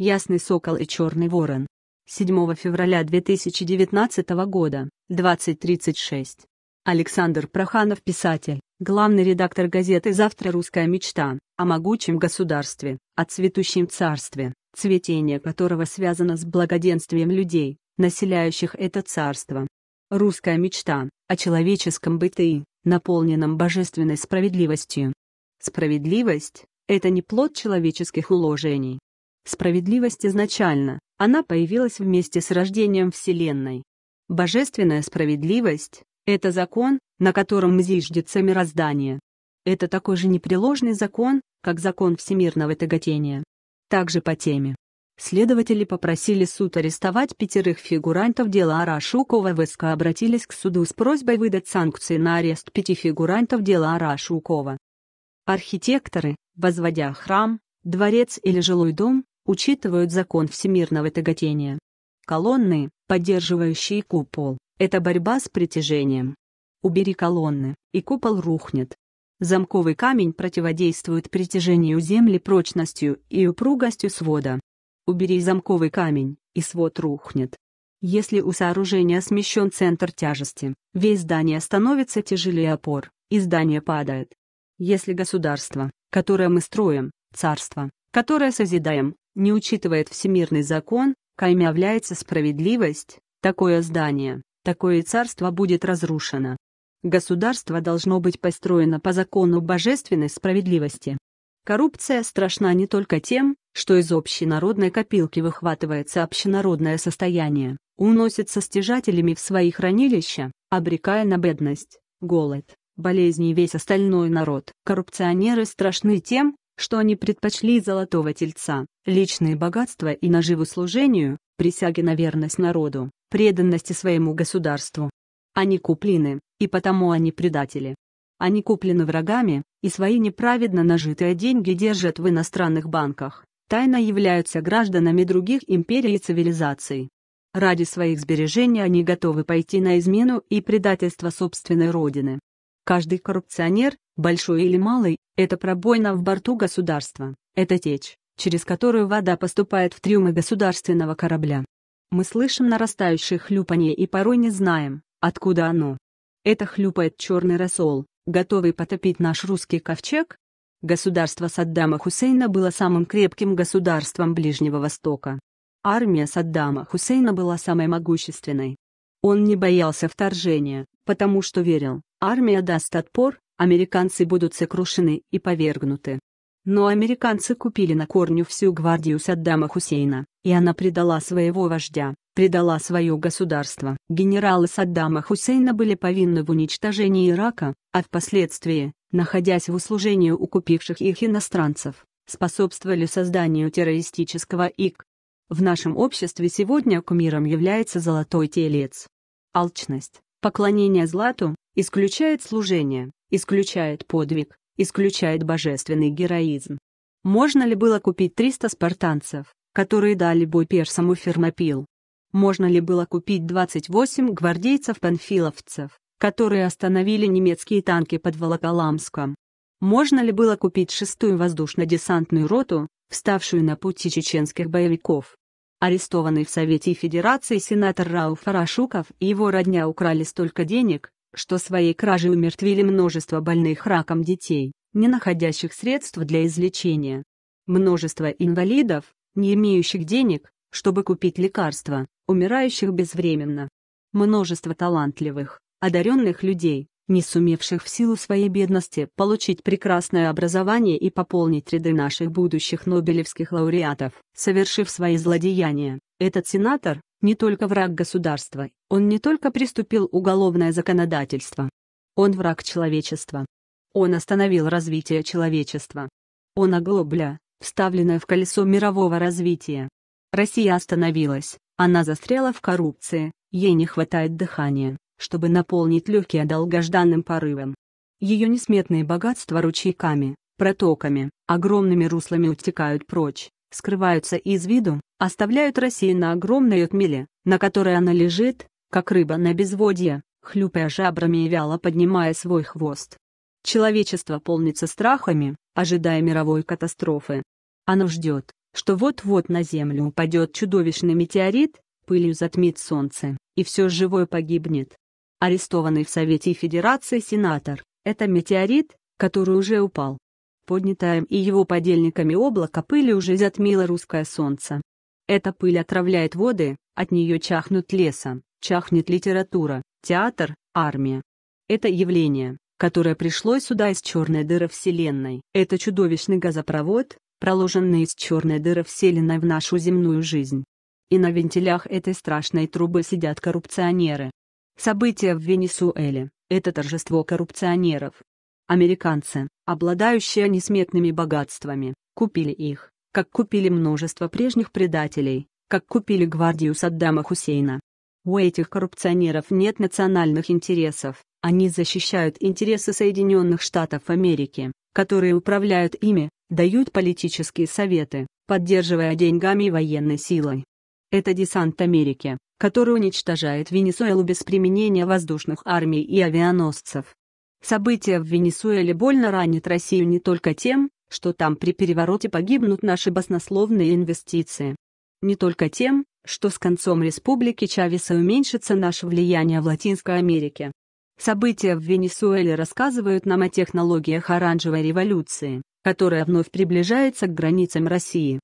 Ясный сокол и черный ворон. 7 февраля 2019 года, 20.36. Александр Проханов, писатель, главный редактор газеты «Завтра русская мечта» о могучем государстве, о цветущем царстве, цветение которого связано с благоденствием людей, населяющих это царство. Русская мечта о человеческом бытии, наполненном божественной справедливостью. Справедливость – это не плод человеческих уложений, Справедливость изначально, она появилась вместе с рождением Вселенной. Божественная справедливость — это закон, на котором зиждется мироздание. Это такой же непреложный закон, как закон всемирного тяготения. Также по теме. Следователи попросили суд арестовать пятерых фигурантов дела Арашукова в СК обратились к суду с просьбой выдать санкции на арест пяти фигурантов дела Арашукова. Архитекторы, возводя храм, дворец или жилой дом, учитывают закон всемирного тяготения. Колонны, поддерживающие купол, это борьба с притяжением. Убери колонны, и купол рухнет. Замковый камень противодействует притяжению земли прочностью и упругостью свода. Убери замковый камень, и свод рухнет. Если у сооружения смещен центр тяжести, весь здание становится тяжелее опор, и здание падает. Если государство, которое мы строим, царство, которое созидаем, не учитывает всемирный закон, коим является справедливость, такое здание, такое царство будет разрушено. Государство должно быть построено по закону божественной справедливости. Коррупция страшна не только тем, что из общенародной копилки выхватывается общенародное состояние, уносится стяжателями в свои хранилища, обрекая на бедность, голод, болезни и весь остальной народ. Коррупционеры страшны тем, что они предпочли золотого тельца, личные богатства и наживу служению, присяги на верность народу, преданности своему государству. Они куплены, и потому они предатели. Они куплены врагами, и свои неправедно нажитые деньги держат в иностранных банках, тайно являются гражданами других империй и цивилизаций. Ради своих сбережений они готовы пойти на измену и предательство собственной родины. Каждый коррупционер, Большой или малый – это пробоина в борту государства, это течь, через которую вода поступает в трюмы государственного корабля. Мы слышим нарастающее хлюпанье и порой не знаем, откуда оно. Это хлюпает черный рассол, готовый потопить наш русский ковчег? Государство Саддама Хусейна было самым крепким государством Ближнего Востока. Армия Саддама Хусейна была самой могущественной. Он не боялся вторжения, потому что верил, армия даст отпор, американцы будут сокрушены и повергнуты. Но американцы купили на корню всю гвардию Саддама Хусейна, и она предала своего вождя, предала свое государство. Генералы Саддама Хусейна были повинны в уничтожении Ирака, а впоследствии, находясь в услужении у купивших их иностранцев, способствовали созданию террористического ИК. В нашем обществе сегодня кумиром является золотой телец. Алчность, поклонение злату, исключает служение исключает подвиг, исключает божественный героизм. Можно ли было купить 300 спартанцев, которые дали бой персам у Фермопил? Можно ли было купить 28 гвардейцев-панфиловцев, которые остановили немецкие танки под Волоколамском? Можно ли было купить шестую воздушно-десантную роту, вставшую на пути чеченских боевиков? Арестованный в Совете Федерации сенатор Рауф Арашуков и его родня украли столько денег, что своей кражей умертвили множество больных раком детей, не находящих средств для излечения. Множество инвалидов, не имеющих денег, чтобы купить лекарства, умирающих безвременно. Множество талантливых, одаренных людей, не сумевших в силу своей бедности получить прекрасное образование и пополнить ряды наших будущих нобелевских лауреатов, совершив свои злодеяния. Этот сенатор, не только враг государства, он не только приступил уголовное законодательство. Он враг человечества. Он остановил развитие человечества. Он оглобля, вставленная в колесо мирового развития. Россия остановилась, она застряла в коррупции, ей не хватает дыхания, чтобы наполнить легкие долгожданным порывом. Ее несметные богатства ручейками, протоками, огромными руслами утекают прочь, скрываются из виду, оставляют Россию на огромной отмеле, на которой она лежит, как рыба на безводье, хлюпая жабрами и вяло поднимая свой хвост. Человечество полнится страхами, ожидая мировой катастрофы. Оно ждет, что вот-вот на Землю упадет чудовищный метеорит, пылью затмит солнце, и все живое погибнет. Арестованный в Совете Федерации сенатор – это метеорит, который уже упал поднятая и его подельниками облако пыли уже затмило русское солнце. Эта пыль отравляет воды, от нее чахнут леса, чахнет литература, театр, армия. Это явление, которое пришло сюда из черной дыры Вселенной. Это чудовищный газопровод, проложенный из черной дыры Вселенной в нашу земную жизнь. И на вентилях этой страшной трубы сидят коррупционеры. События в Венесуэле – это торжество коррупционеров. Американцы, обладающие несметными богатствами, купили их, как купили множество прежних предателей, как купили гвардию Саддама Хусейна. У этих коррупционеров нет национальных интересов, они защищают интересы Соединенных Штатов Америки, которые управляют ими, дают политические советы, поддерживая деньгами и военной силой. Это десант Америки, который уничтожает Венесуэлу без применения воздушных армий и авианосцев, События в Венесуэле больно ранят Россию не только тем, что там при перевороте погибнут наши баснословные инвестиции. Не только тем, что с концом республики Чавеса уменьшится наше влияние в Латинской Америке. События в Венесуэле рассказывают нам о технологиях оранжевой революции, которая вновь приближается к границам России.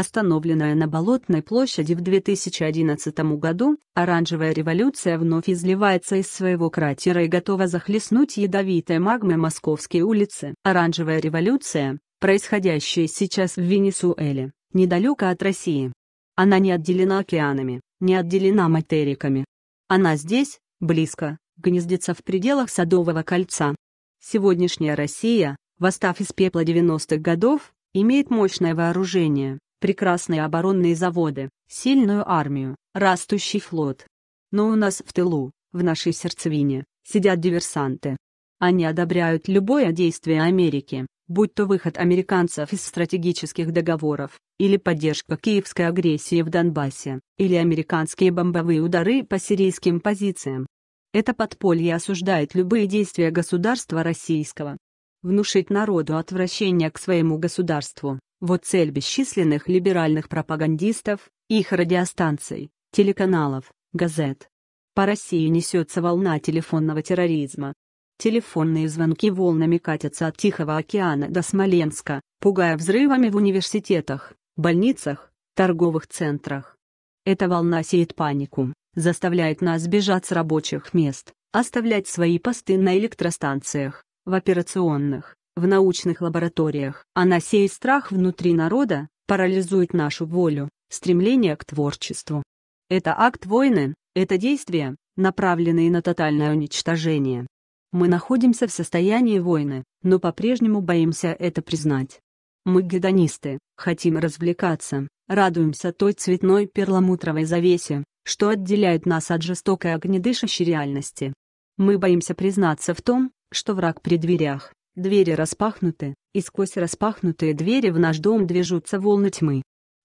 Остановленная на Болотной площади в 2011 году, оранжевая революция вновь изливается из своего кратера и готова захлестнуть ядовитой магмой московские улицы. Оранжевая революция, происходящая сейчас в Венесуэле, недалеко от России. Она не отделена океанами, не отделена материками. Она здесь, близко, гнездится в пределах Садового кольца. Сегодняшняя Россия, восстав из пепла 90-х годов, имеет мощное вооружение, прекрасные оборонные заводы, сильную армию, растущий флот. Но у нас в тылу, в нашей сердцевине, сидят диверсанты. Они одобряют любое действие Америки, будь то выход американцев из стратегических договоров, или поддержка киевской агрессии в Донбассе, или американские бомбовые удары по сирийским позициям. Это подполье осуждает любые действия государства российского. Внушить народу отвращение к своему государству, вот цель бесчисленных либеральных пропагандистов, их радиостанций, телеканалов, газет. По России несется волна телефонного терроризма. Телефонные звонки волнами катятся от Тихого океана до Смоленска, пугая взрывами в университетах, больницах, торговых центрах. Эта волна сеет панику, заставляет нас бежать с рабочих мест, оставлять свои посты на электростанциях, в операционных, в научных лабораториях. Она а сеет страх внутри народа, парализует нашу волю, стремление к творчеству. Это акт войны, это действия, направленные на тотальное уничтожение. Мы находимся в состоянии войны, но по-прежнему боимся это признать. Мы гедонисты, хотим развлекаться, радуемся той цветной перламутровой завесе, что отделяет нас от жестокой огнедышащей реальности. Мы боимся признаться в том, что враг при дверях. Двери распахнуты, и сквозь распахнутые двери в наш дом движутся волны тьмы.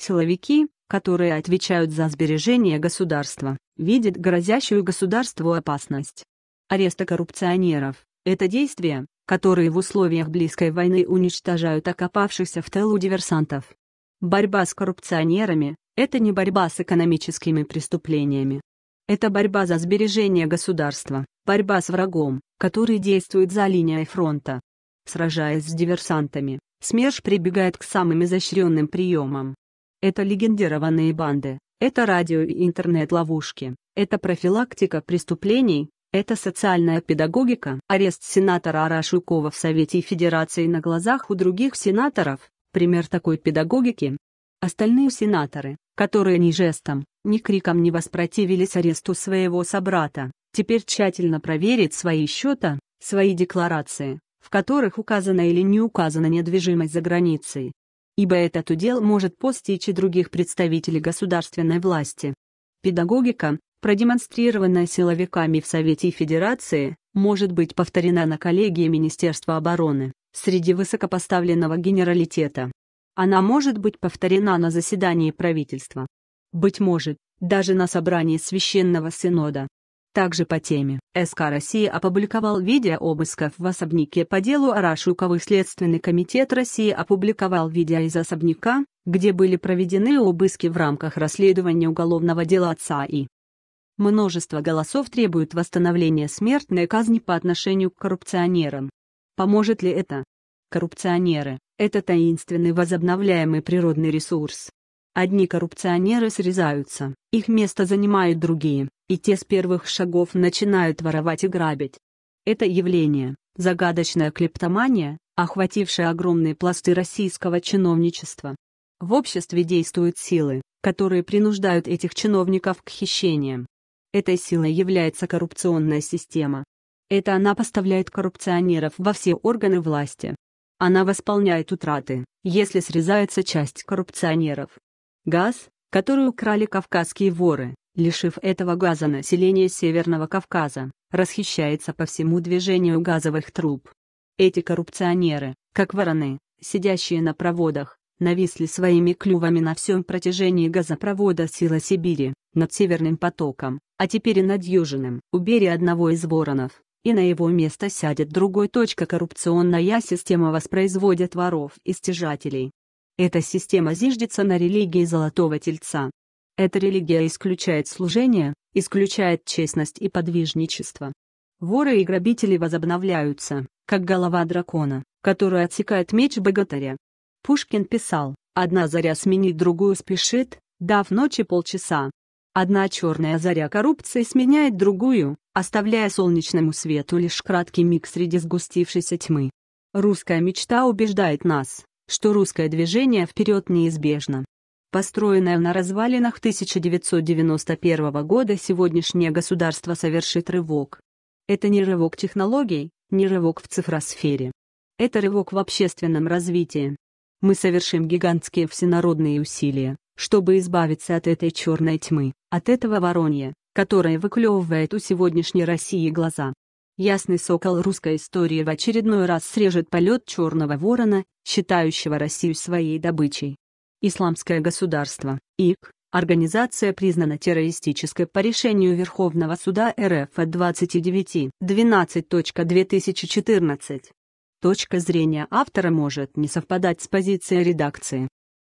Силовики, которые отвечают за сбережение государства, видят грозящую государству опасность. Аресты коррупционеров – это действия, которые в условиях близкой войны уничтожают окопавшихся в тылу диверсантов. Борьба с коррупционерами – это не борьба с экономическими преступлениями. Это борьба за сбережение государства, борьба с врагом, который действует за линией фронта, сражаясь с диверсантами, СМЕРШ прибегает к самым изощренным приемам. Это легендированные банды, это радио и интернет-ловушки, это профилактика преступлений, это социальная педагогика. Арест сенатора Арашукова в Совете Федерации на глазах у других сенаторов – пример такой педагогики. Остальные сенаторы, которые ни жестом, ни криком не воспротивились аресту своего собрата, теперь тщательно проверят свои счета, свои декларации, в которых указана или не указана недвижимость за границей, ибо этот удел может постичь и других представителей государственной власти. Педагогика, продемонстрированная силовиками в Совете Федерации, может быть повторена на коллегии Министерства обороны среди высокопоставленного генералитета. Она может быть повторена на заседании правительства. Быть может, даже на собрании Священного Синода. Также по теме СК России опубликовал видео обысков в особняке по делу Арашуковых. Следственный комитет России опубликовал видео из особняка, где были проведены обыски в рамках расследования уголовного дела отца и Множество голосов требуют восстановления смертной казни по отношению к коррупционерам. Поможет ли это? Коррупционеры – это таинственный возобновляемый природный ресурс. Одни коррупционеры срезаются, их место занимают другие и те с первых шагов начинают воровать и грабить. Это явление, загадочная клептомания, охватившая огромные пласты российского чиновничества. В обществе действуют силы, которые принуждают этих чиновников к хищениям. Этой силой является коррупционная система. Это она поставляет коррупционеров во все органы власти. Она восполняет утраты, если срезается часть коррупционеров. Газ, который украли кавказские воры, лишив этого газа население Северного Кавказа, расхищается по всему движению газовых труб. Эти коррупционеры, как вороны, сидящие на проводах, нависли своими клювами на всем протяжении газопровода «Сила Сибири», над Северным потоком, а теперь и над Южным. Убери одного из воронов, и на его место сядет другой. Точка коррупционная система воспроизводит воров и стяжателей. Эта система зиждется на религии Золотого Тельца, эта религия исключает служение, исключает честность и подвижничество. Воры и грабители возобновляются, как голова дракона, которую отсекает меч богатыря. Пушкин писал, «Одна заря сменить другую спешит, дав ночи полчаса. Одна черная заря коррупции сменяет другую, оставляя солнечному свету лишь краткий миг среди сгустившейся тьмы. Русская мечта убеждает нас, что русское движение вперед неизбежно. Построенное на развалинах 1991 года сегодняшнее государство совершит рывок. Это не рывок технологий, не рывок в цифросфере. Это рывок в общественном развитии. Мы совершим гигантские всенародные усилия, чтобы избавиться от этой черной тьмы, от этого воронья, которое выклевывает у сегодняшней России глаза. Ясный сокол русской истории в очередной раз срежет полет черного ворона, считающего Россию своей добычей. Исламское государство, ИК, Организация признана террористической по решению Верховного суда РФ от 29.12.2014. Точка зрения автора может не совпадать с позицией редакции.